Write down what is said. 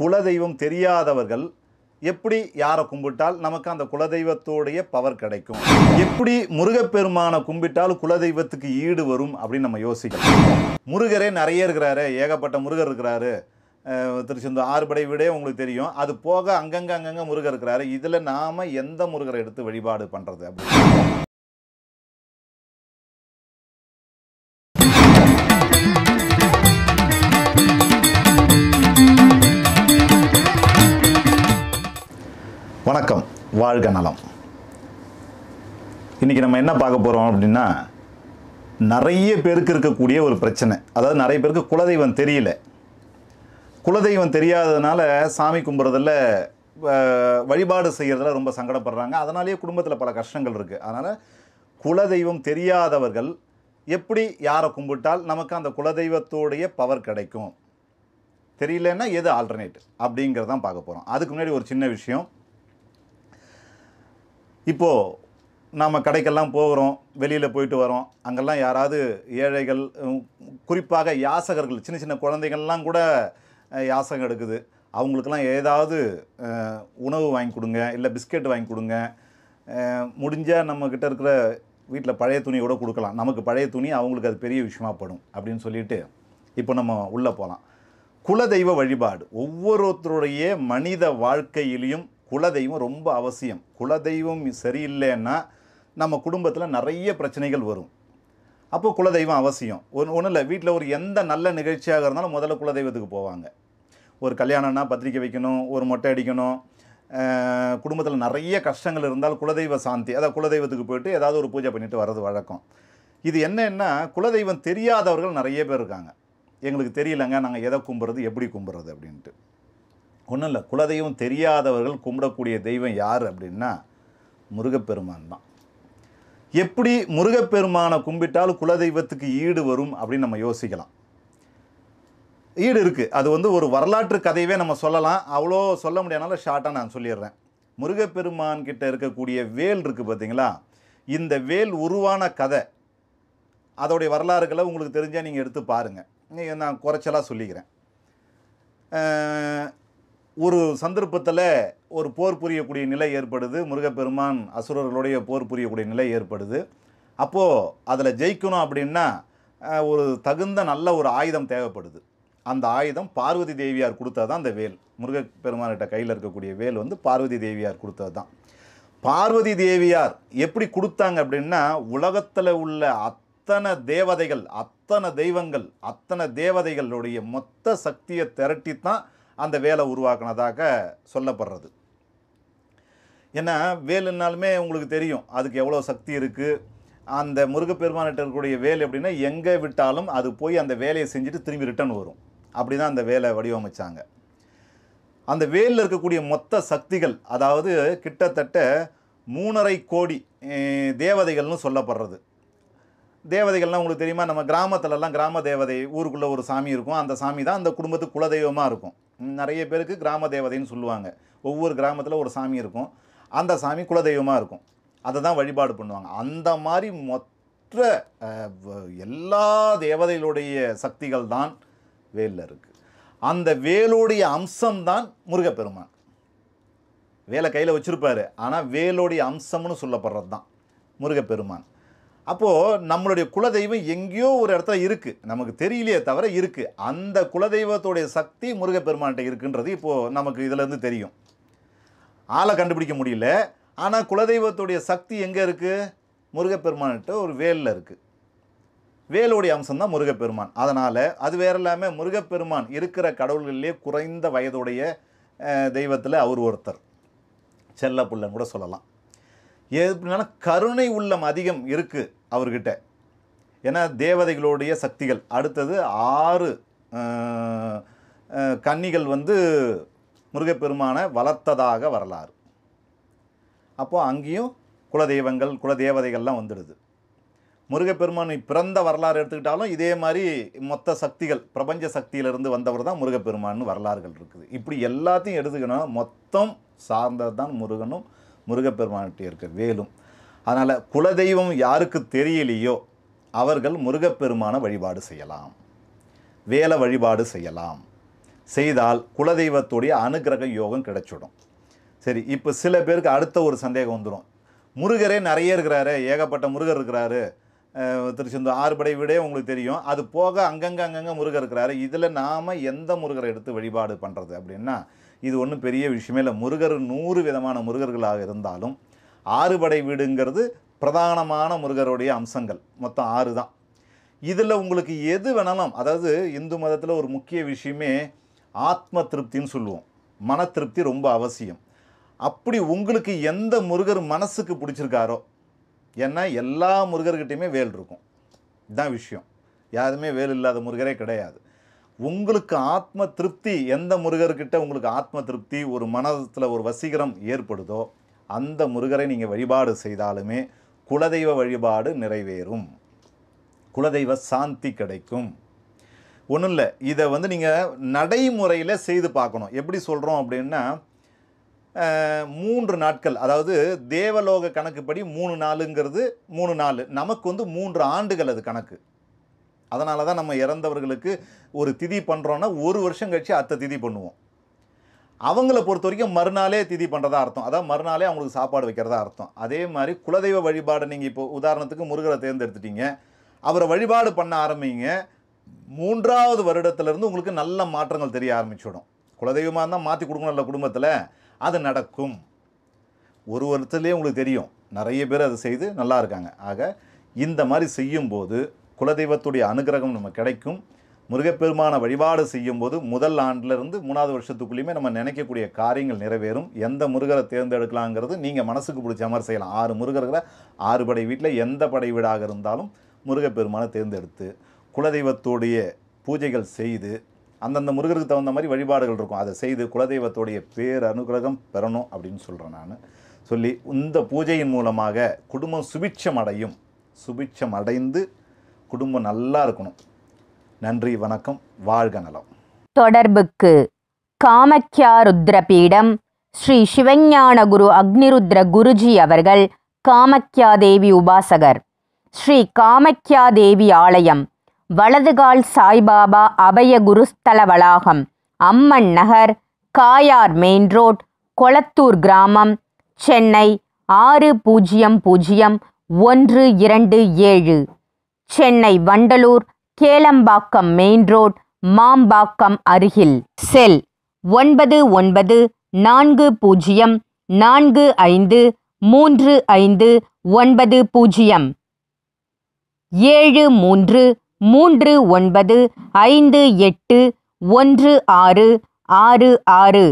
குலதெய்வம் தெரியாதவர்கள் எப்படி யாரை கும்பிட்டால் நமக்கு அந்த குலதெய்வத்தோடைய பவர் கிடைக்கும் எப்படி முருகப்பெருமானை கும்பிட்டால் குலதெய்வத்துக்கு ஈடு வரும் அப்படின்னு நம்ம யோசிக்கலாம் முருகரே நிறைய இருக்கிறாரு ஏகப்பட்ட முருகர் இருக்கிறாரு திருச்செந்தூர் ஆறுபடை வீடே உங்களுக்கு தெரியும் அது போக அங்கங்கே அங்கங்கே முருகர் இருக்கிறாரு இதில் நாம் எந்த முருகரை எடுத்து வழிபாடு பண்ணுறது அப்படின்னு வணக்கம் வாழ்க நலம் இன்றைக்கி நம்ம என்ன பார்க்க போகிறோம் அப்படின்னா நிறைய பேருக்கு இருக்கக்கூடிய ஒரு பிரச்சனை அதாவது நிறைய பேருக்கு குலதெய்வம் தெரியல குலதெய்வம் தெரியாததுனால சாமி கும்புறதில் வழிபாடு செய்கிறதுல ரொம்ப சங்கடப்படுறாங்க அதனாலேயே குடும்பத்தில் பல கஷ்டங்கள் இருக்குது அதனால் குலதெய்வம் தெரியாதவர்கள் எப்படி யாரை கும்பிட்டால் நமக்கு அந்த குலதெய்வத்தோடைய பவர் கிடைக்கும் தெரியலன்னா எது ஆல்டர்னேட் அப்படிங்கிறதான் பார்க்க போகிறோம் அதுக்கு முன்னாடி ஒரு சின்ன விஷயம் இப்போது நாம் கடைக்கெல்லாம் போகிறோம் வெளியில் போயிட்டு வரோம் அங்கெல்லாம் யாராவது ஏழைகள் குறிப்பாக யாசகர்கள் சின்ன சின்ன குழந்தைகள்லாம் கூட யாசகம் எடுக்குது அவங்களுக்கெல்லாம் ஏதாவது உணவு வாங்கி கொடுங்க இல்லை பிஸ்கெட் வாங்கி கொடுங்க முடிஞ்சால் நம்மக்கிட்ட இருக்கிற வீட்டில் பழைய துணி கூட கொடுக்கலாம் நமக்கு பழைய துணி அவங்களுக்கு அது பெரிய விஷயமா படும் அப்படின்னு சொல்லிட்டு இப்போ நம்ம உள்ளே போகலாம் குலதெய்வ வழிபாடு ஒவ்வொருத்தருடைய மனித வாழ்க்கையிலையும் குலதெய்வம் ரொம்ப அவசியம் குலதெய்வம் சரியில்லைன்னா நம்ம குடும்பத்தில் நிறைய பிரச்சனைகள் வரும் அப்போ குலதெய்வம் அவசியம் ஒன்று ஒன்றும் இல்லை வீட்டில் ஒரு எந்த நல்ல நிகழ்ச்சியாக இருந்தாலும் முதல்ல குலதெய்வத்துக்கு போவாங்க ஒரு கல்யாணம்னா பத்திரிக்கை வைக்கணும் ஒரு மொட்டை அடிக்கணும் குடும்பத்தில் நிறைய கஷ்டங்கள் இருந்தால் குலதெய்வ சாந்தி அதாவது குலதெய்வத்துக்கு போயிட்டு ஏதாவது ஒரு பூஜை பண்ணிட்டு வர்றது வழக்கம் இது என்னென்னா குலதெய்வம் தெரியாதவர்கள் நிறைய பேர் இருக்காங்க எங்களுக்கு தெரியலங்க நாங்கள் எதை கும்புறது எப்படி கும்புறது அப்படின்ட்டு ஒன்றும் இல்லை குலதெய்வம் தெரியாதவர்கள் கும்பிடக்கூடிய தெய்வம் யார் அப்படின்னா முருகப்பெருமான் தான் எப்படி முருகப்பெருமானை கும்பிட்டால் குலதெய்வத்துக்கு ஈடு வரும் அப்படின்னு நம்ம யோசிக்கலாம் ஈடு இருக்குது அது வந்து ஒரு வரலாற்று கதையவே நம்ம சொல்லலாம் அவ்வளோ சொல்ல முடியாதனால ஷார்ட்டாக நான் சொல்லிடுறேன் முருகப்பெருமான் கிட்ட இருக்கக்கூடிய வேல் இருக்குது பார்த்தீங்களா இந்த வேல் உருவான கதை அதோடைய வரலாறுகளை உங்களுக்கு தெரிஞ்சால் நீங்கள் எடுத்து பாருங்கள் நீங்கள் நான் குறைச்சலாக சொல்லிக்கிறேன் ஒரு சந்தர்ப்பத்தில் ஒரு போர் புரியக்கூடிய நிலை ஏற்படுது முருகப்பெருமான் அசுரர்களுடைய போர் புரியக்கூடிய நிலை ஏற்படுது அப்போது அதில் ஜெயிக்கணும் அப்படின்னா ஒரு தகுந்த நல்ல ஒரு ஆயுதம் தேவைப்படுது அந்த ஆயுதம் பார்வதி தேவியார் கொடுத்தது தான் அந்த வேல் முருகப்பெருமான்கிட்ட கையில் இருக்கக்கூடிய வேல் வந்து பார்வதி தேவியார் கொடுத்தது தான் பார்வதி தேவியார் எப்படி கொடுத்தாங்க அப்படின்னா உலகத்தில் உள்ள அத்தனை தேவதைகள் அத்தனை தெய்வங்கள் அத்தனை தேவதைகளுடைய மொத்த சக்தியை திரட்டி தான் அந்த வேலை உருவாக்கினதாக சொல்லப்படுறது ஏன்னா வேலுன்னாலுமே உங்களுக்கு தெரியும் அதுக்கு எவ்வளோ சக்தி இருக்குது அந்த முருகப்பெருமானிட்ட இருக்கக்கூடிய வேல் எப்படின்னா எங்கே விட்டாலும் அது போய் அந்த வேலையை செஞ்சுட்டு திரும்பி ரிட்டர்ன் வரும் அப்படி தான் அந்த வேலை வடிவமைச்சாங்க அந்த வேலில் இருக்கக்கூடிய மொத்த சக்திகள் அதாவது கிட்டத்தட்ட மூணரை கோடி தேவதைகள்னு சொல்லப்படுறது தேவதைகள்லாம் உங்களுக்கு தெரியுமா நம்ம கிராமத்துலலாம் கிராம தேவதை ஊருக்குள்ளே ஒரு சாமி இருக்கும் அந்த சாமி தான் அந்த குடும்பத்துக்கு குலதெய்வமாக இருக்கும் நிறைய பேருக்கு கிராம தேவதைன்னு சொல்லுவாங்க ஒவ்வொரு கிராமத்தில் ஒரு சாமி இருக்கும் அந்த சாமி குலதெய்வமாக இருக்கும் அதை தான் வழிபாடு பண்ணுவாங்க அந்த மாதிரி மொத்த எல்லா தேவதைகளுடைய சக்திகள் தான் வேலில் இருக்குது அந்த வேலுடைய அம்சம்தான் முருகப்பெருமான் வேலை கையில் வச்சுருப்பார் ஆனால் வேலுடைய அம்சம்னு சொல்லப்படுறது தான் முருகப்பெருமான் அப்போது நம்மளுடைய குலதெய்வம் எங்கேயோ ஒரு இடத்துல இருக்குது நமக்கு தெரியலையே தவிர இருக்குது அந்த குலதெய்வத்துடைய சக்தி முருகப்பெருமான்கிட்ட இருக்குன்றது இப்போது நமக்கு இதிலேருந்து தெரியும் ஆளை கண்டுபிடிக்க முடியல ஆனால் குலதெய்வத்துடைய சக்தி எங்கே இருக்குது முருகப்பெருமான்கிட்ட ஒரு வேலில் இருக்குது வேலுடைய அம்சம்தான் முருகப்பெருமான் அதனால் அது வேற இல்லாமல் முருகப்பெருமான் இருக்கிற கடவுள்கள்லேயே குறைந்த வயதுடைய தெய்வத்தில் அவர் ஒருத்தர் செல்ல புள்ளன்னு கூட சொல்லலாம் எப்படின்னா கருணை உள்ளம் அதிகம் இருக்குது அவர்கிட்ட ஏன்னா தேவதைகளுடைய சக்திகள் அடுத்தது ஆறு கன்னிகள் வந்து முருகப்பெருமானை வளர்த்ததாக வரலாறு அப்போது அங்கேயும் குலதெய்வங்கள் குலதேவதைகள்லாம் வந்துடுது முருகப்பெருமான் பிறந்த வரலாறு எடுத்துக்கிட்டாலும் இதே மாதிரி மொத்த சக்திகள் பிரபஞ்ச சக்தியிலிருந்து வந்தவர் தான் முருகப்பெருமான்னு வரலாறுகள் இருக்குது இப்படி எல்லாத்தையும் எடுத்துக்கணும் மொத்தம் சார்ந்தது தான் முருகனும் முருகப்பெருமான்கிட்ட இருக்க வேலும் அதனால் குலதெய்வம் யாருக்கு தெரியலையோ அவர்கள் முருகப்பெருமான வழிபாடு செய்யலாம் வேலை வழிபாடு செய்யலாம் செய்தால் குலதெய்வத்துடைய அனுகிரக யோகம் கிடைச்சிடும் சரி இப்போ சில பேருக்கு அடுத்த ஒரு சந்தேகம் வந்துடும் முருகரே நிறைய இருக்கிறாரு ஏகப்பட்ட முருகர் இருக்கிறாரு திருச்செந்தூர் ஆறுபடை வீடே உங்களுக்கு தெரியும் அது போக அங்கங்கே அங்கங்கே முருகர் இருக்கிறாரு இதில் நாம் எந்த முருகரை எடுத்து வழிபாடு பண்ணுறது அப்படின்னா இது ஒன்றும் பெரிய விஷயமே இல்லை முருகர் நூறு விதமான முருகர்களாக இருந்தாலும் ஆறுபடை வீடுங்கிறது பிரதானமான முருகருடைய அம்சங்கள் மொத்தம் ஆறு தான் இதில் உங்களுக்கு எது வேணாலும் அதாவது இந்து மதத்தில் ஒரு முக்கிய விஷயமே ஆத்ம திருப்தின்னு சொல்லுவோம் மன திருப்தி ரொம்ப அவசியம் அப்படி உங்களுக்கு எந்த முருகர் மனசுக்கு பிடிச்சிருக்காரோ ஏன்னா எல்லா முருகர்கிட்டையுமே வேல் இருக்கும் இதுதான் விஷயம் யாருமே வேல் இல்லாத முருகரே கிடையாது உங்களுக்கு ஆத்ம திருப்தி எந்த முருகர்கிட்ட உங்களுக்கு ஆத்ம திருப்தி ஒரு மனத்தில் ஒரு வசீகரம் ஏற்படுதோ அந்த முருகரை நீங்கள் வழிபாடு செய்தாலுமே குலதெய்வ வழிபாடு நிறைவேறும் குலதெய்வ சாந்தி கிடைக்கும் ஒன்றும் இல்லை இதை வந்து நீங்கள் நடைமுறையில் செய்து பார்க்கணும் எப்படி சொல்கிறோம் அப்படின்னா மூன்று நாட்கள் அதாவது தேவலோக கணக்குப்படி மூணு நாளுங்கிறது மூணு நாள் நமக்கு வந்து மூன்று ஆண்டுகள் அது கணக்கு அதனால தான் நம்ம இறந்தவர்களுக்கு ஒரு திதி பண்ணுறோன்னா ஒரு வருஷம் கழிச்சு அத்தை திதி பண்ணுவோம் அவங்கள பொறுத்த வரைக்கும் மறுநாளே திதி பண்ணுறதா அர்த்தம் அதாவது மறுநாளே அவங்களுக்கு சாப்பாடு வைக்கிறதா அர்த்தம் அதே மாதிரி குலதெய்வ வழிபாடு நீங்கள் இப்போ உதாரணத்துக்கு முருகரை தேர்ந்தெடுத்துட்டீங்க அவரை வழிபாடு பண்ண ஆரம்பிங்க மூன்றாவது வருடத்துலேருந்து உங்களுக்கு நல்ல மாற்றங்கள் தெரிய ஆரம்பிச்சுடும் குலதெய்வமாக இருந்தால் மாற்றி கொடுக்கணும்ல குடும்பத்தில் அது நடக்கும் ஒரு வருடத்துலேயே உங்களுக்கு தெரியும் நிறைய பேர் அதை செய்து நல்லா இருக்காங்க ஆக இந்த மாதிரி செய்யும்போது குலதெய்வத்துடைய அனுகிரகம் நம்ம கிடைக்கும் முருகப்பெருமானை வழிபாடு செய்யும்போது முதல் ஆண்டிலிருந்து மூணாவது வருஷத்துக்குள்ளேயுமே நம்ம நினைக்கக்கூடிய காரியங்கள் நிறைவேறும் எந்த முருகரை தேர்ந்தெடுக்கலாங்கிறது நீங்கள் மனசுக்கு பிடிச்ச மாதிரி செய்யலாம் ஆறு முருகர்களை ஆறு படை வீட்டில் எந்த படை வீடாக இருந்தாலும் முருகப்பெருமானை தேர்ந்தெடுத்து குலதெய்வத்துடைய பூஜைகள் செய்து அந்தந்த முருகருக்கு தகுந்த மாதிரி வழிபாடுகள் இருக்கும் அதை செய்து குலதெய்வத்துடைய பேர் அனுகிரகம் பெறணும் அப்படின்னு சொல்கிறேன் நான் சொல்லி இந்த பூஜையின் மூலமாக குடும்பம் சுபிட்சம் அடையும் சுபிட்சம் அடைந்து குடும்பம் நல்லா இருக்கணும் நன்றி வணக்கம் வாழ்க நலம் தொடர்புக்கு காமக்யா ருத்ரபீடம் ஸ்ரீ சிவஞான குரு அக்னிருத்ர குருஜி அவர்கள் காமக்யா தேவி உபாசகர் ஸ்ரீ காமக்யா தேவி ஆலயம் வலதுகால் சாய்பாபா அபய குருஸ்தல வளாகம் அம்மன் நகர் காயார் மெயின் ரோட் கொளத்தூர் கிராமம் சென்னை ஆறு பூஜ்ஜியம் பூஜ்ஜியம் ஒன்று இரண்டு ஏழு சென்னை வண்டலூர் கேளம்பாக்கம் மெயின் ரோட் மாம்பாக்கம் அருகில் செல் ஒன்பது ஒன்பது நான்கு பூஜ்ஜியம் நான்கு ஐந்து மூன்று ஐந்து ஒன்பது பூஜ்ஜியம் ஏழு மூன்று மூன்று ஒன்பது ஐந்து எட்டு ஒன்று ஆறு ஆறு ஆறு